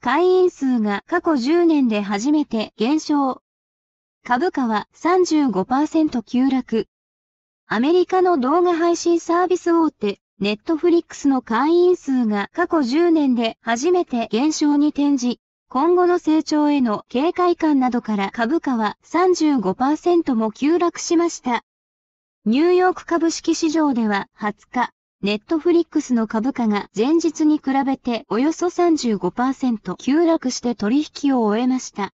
会員数が過去10年で初めて減少。株価は35%急落。アメリカの動画配信サービス大手、ネットフリックスの会員数が過去10年で初めて減少に転じ、今後の成長への警戒感などから株価は35%も急落しました。ニューヨーク株式市場では20日、ネットフリックスの株価が前日に比べておよそ35%急落して取引を終えました。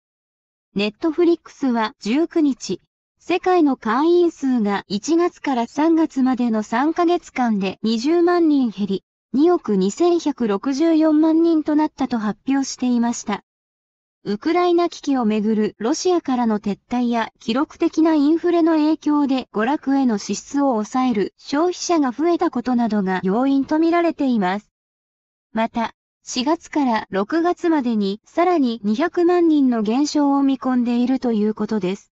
ネットフリックスは19日、世界の会員数が1月から3月までの3ヶ月間で20万人減り、2億2164万人となったと発表していました。ウクライナ危機をめぐるロシアからの撤退や記録的なインフレの影響で娯楽への支出を抑える消費者が増えたことなどが要因とみられています。また、4月から6月までにさらに200万人の減少を見込んでいるということです。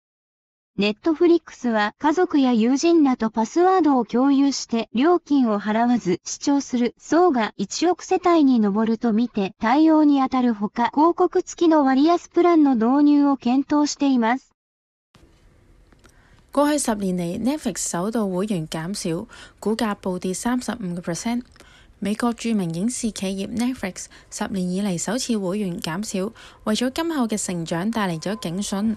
ネットフリックスは家族や友人らとパスワードを共有して料金を払わず視聴する層が1億世帯に上るとみて対応にあたるほか広告付きの割安プランの導入を検討しています。過去十年嚟，Netflix 首度會員減少，股價暴跌三十五個 percent。美國著名影視企業 Netflix 十年以嚟首次會員減少，為咗今後嘅成長帶嚟咗警訊。